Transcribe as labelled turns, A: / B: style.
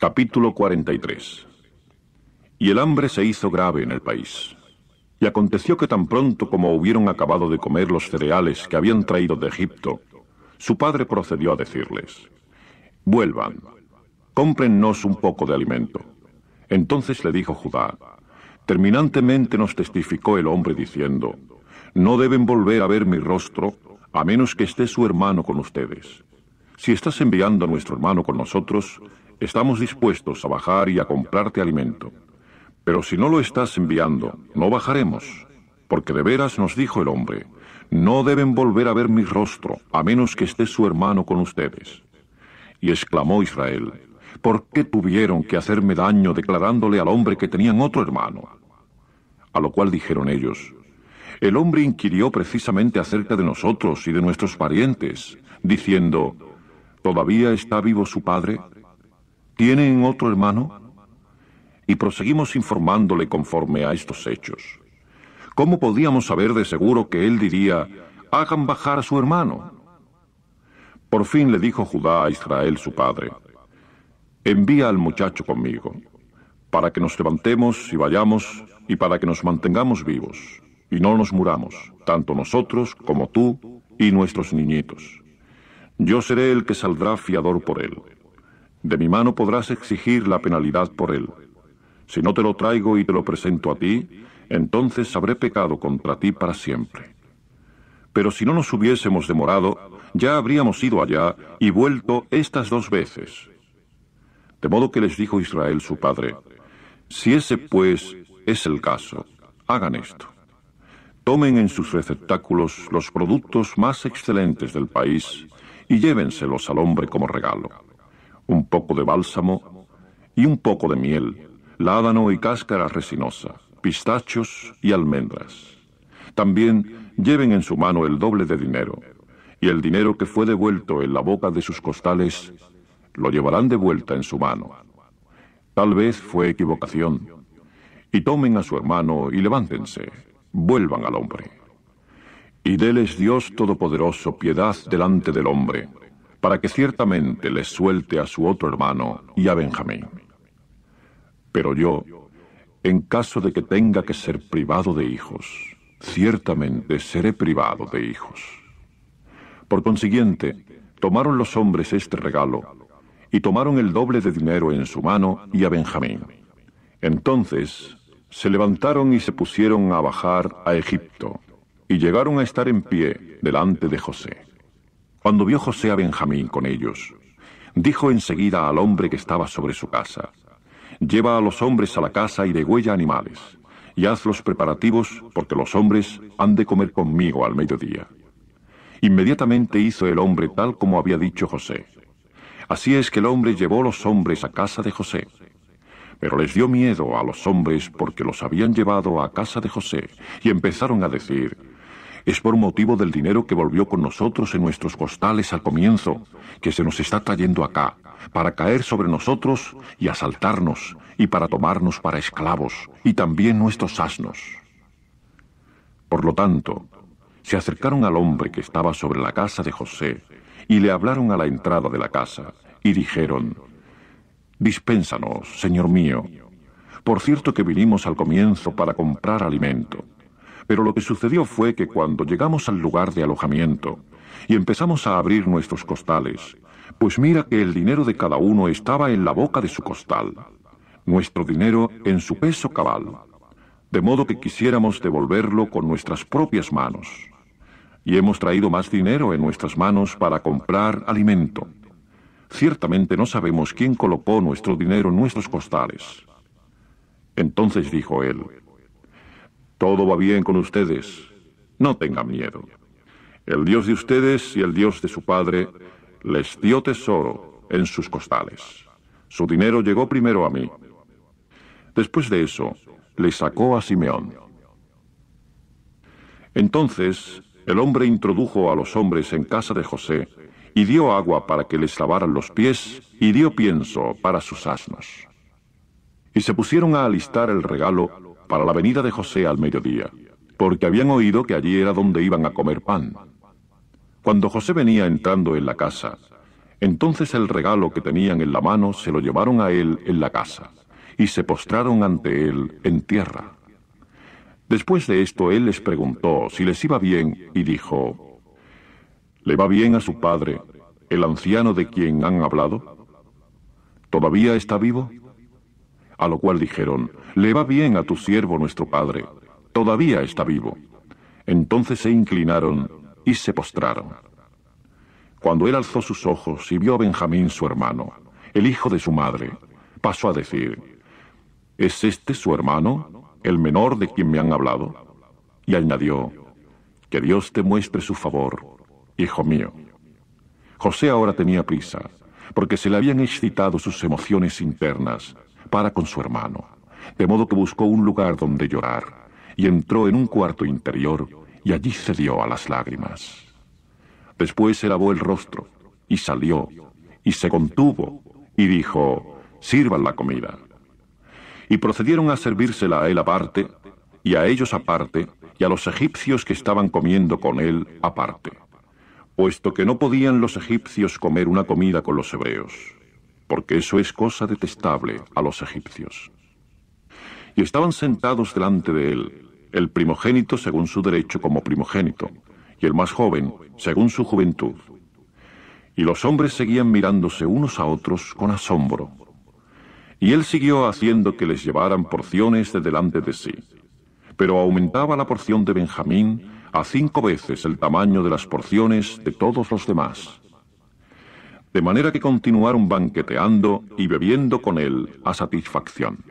A: Capítulo 43 Y el hambre se hizo grave en el país. Y aconteció que tan pronto como hubieron acabado de comer los cereales que habían traído de Egipto, su padre procedió a decirles, Vuelvan, cómprennos un poco de alimento. Entonces le dijo Judá, Terminantemente nos testificó el hombre diciendo, No deben volver a ver mi rostro, a menos que esté su hermano con ustedes. Si estás enviando a nuestro hermano con nosotros, estamos dispuestos a bajar y a comprarte alimento. Pero si no lo estás enviando, no bajaremos. Porque de veras nos dijo el hombre, no deben volver a ver mi rostro, a menos que esté su hermano con ustedes. Y exclamó Israel, ¿por qué tuvieron que hacerme daño declarándole al hombre que tenían otro hermano? A lo cual dijeron ellos, el hombre inquirió precisamente acerca de nosotros y de nuestros parientes, diciendo, ¿todavía está vivo su padre? ¿Tienen otro hermano? Y proseguimos informándole conforme a estos hechos. ¿Cómo podíamos saber de seguro que él diría, hagan bajar a su hermano? Por fin le dijo Judá a Israel su padre, envía al muchacho conmigo, para que nos levantemos y vayamos, y para que nos mantengamos vivos, y no nos muramos, tanto nosotros como tú y nuestros niñitos. Yo seré el que saldrá fiador por él. De mi mano podrás exigir la penalidad por él. Si no te lo traigo y te lo presento a ti, entonces habré pecado contra ti para siempre. Pero si no nos hubiésemos demorado, ya habríamos ido allá y vuelto estas dos veces. De modo que les dijo Israel su padre, si ese pues es el caso, hagan esto. Tomen en sus receptáculos los productos más excelentes del país y llévenselos al hombre como regalo un poco de bálsamo y un poco de miel, ládano y cáscara resinosa, pistachos y almendras. También lleven en su mano el doble de dinero, y el dinero que fue devuelto en la boca de sus costales lo llevarán de vuelta en su mano. Tal vez fue equivocación. Y tomen a su hermano y levántense, vuelvan al hombre. Y déles Dios Todopoderoso piedad delante del hombre para que ciertamente les suelte a su otro hermano y a Benjamín. Pero yo, en caso de que tenga que ser privado de hijos, ciertamente seré privado de hijos. Por consiguiente, tomaron los hombres este regalo y tomaron el doble de dinero en su mano y a Benjamín. Entonces se levantaron y se pusieron a bajar a Egipto y llegaron a estar en pie delante de José. Cuando vio José a Benjamín con ellos, dijo enseguida al hombre que estaba sobre su casa, Lleva a los hombres a la casa y degüella animales, y haz los preparativos, porque los hombres han de comer conmigo al mediodía. Inmediatamente hizo el hombre tal como había dicho José. Así es que el hombre llevó los hombres a casa de José. Pero les dio miedo a los hombres porque los habían llevado a casa de José, y empezaron a decir, es por motivo del dinero que volvió con nosotros en nuestros costales al comienzo, que se nos está trayendo acá, para caer sobre nosotros y asaltarnos, y para tomarnos para esclavos, y también nuestros asnos. Por lo tanto, se acercaron al hombre que estaba sobre la casa de José, y le hablaron a la entrada de la casa, y dijeron, Dispénsanos, señor mío, por cierto que vinimos al comienzo para comprar alimento. Pero lo que sucedió fue que cuando llegamos al lugar de alojamiento y empezamos a abrir nuestros costales, pues mira que el dinero de cada uno estaba en la boca de su costal, nuestro dinero en su peso cabal, de modo que quisiéramos devolverlo con nuestras propias manos. Y hemos traído más dinero en nuestras manos para comprar alimento. Ciertamente no sabemos quién colocó nuestro dinero en nuestros costales. Entonces dijo él, todo va bien con ustedes. No tengan miedo. El Dios de ustedes y el Dios de su padre les dio tesoro en sus costales. Su dinero llegó primero a mí. Después de eso, le sacó a Simeón. Entonces el hombre introdujo a los hombres en casa de José y dio agua para que les lavaran los pies y dio pienso para sus asnos. Y se pusieron a alistar el regalo para la venida de José al mediodía, porque habían oído que allí era donde iban a comer pan. Cuando José venía entrando en la casa, entonces el regalo que tenían en la mano se lo llevaron a él en la casa, y se postraron ante él en tierra. Después de esto él les preguntó si les iba bien, y dijo, ¿Le va bien a su padre, el anciano de quien han hablado? ¿Todavía está vivo? a lo cual dijeron, Le va bien a tu siervo nuestro padre, todavía está vivo. Entonces se inclinaron y se postraron. Cuando él alzó sus ojos y vio a Benjamín su hermano, el hijo de su madre, pasó a decir, ¿Es este su hermano, el menor de quien me han hablado? Y añadió, Que Dios te muestre su favor, hijo mío. José ahora tenía prisa, porque se le habían excitado sus emociones internas para con su hermano, de modo que buscó un lugar donde llorar, y entró en un cuarto interior, y allí se dio a las lágrimas. Después se lavó el rostro, y salió, y se contuvo, y dijo, sirvan la comida. Y procedieron a servírsela a él aparte, y a ellos aparte, y a los egipcios que estaban comiendo con él aparte, puesto que no podían los egipcios comer una comida con los hebreos porque eso es cosa detestable a los egipcios. Y estaban sentados delante de él, el primogénito según su derecho como primogénito, y el más joven según su juventud. Y los hombres seguían mirándose unos a otros con asombro. Y él siguió haciendo que les llevaran porciones de delante de sí. Pero aumentaba la porción de Benjamín a cinco veces el tamaño de las porciones de todos los demás de manera que continuaron banqueteando y bebiendo con él a satisfacción.